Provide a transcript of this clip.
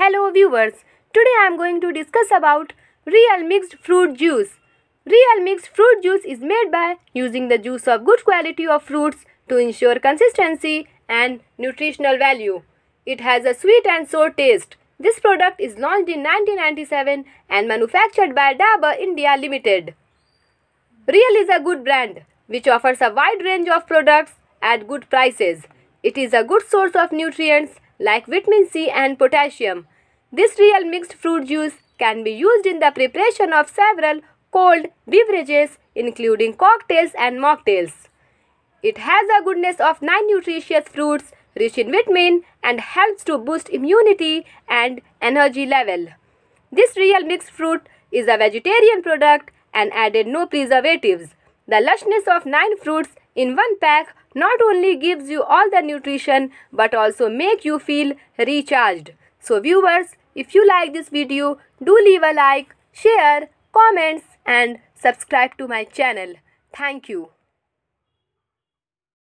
Hello viewers, today I am going to discuss about real mixed fruit juice. Real mixed fruit juice is made by using the juice of good quality of fruits to ensure consistency and nutritional value. It has a sweet and sour taste. This product is launched in 1997 and manufactured by Dabur India Limited. Real is a good brand which offers a wide range of products at good prices. It is a good source of nutrients like vitamin C and potassium. This real mixed fruit juice can be used in the preparation of several cold beverages including cocktails and mocktails. It has a goodness of 9 nutritious fruits rich in vitamin and helps to boost immunity and energy level. This real mixed fruit is a vegetarian product and added no preservatives. The lushness of 9 fruits in one pack not only gives you all the nutrition but also make you feel recharged. So viewers, if you like this video, do leave a like, share, comments and subscribe to my channel. Thank you.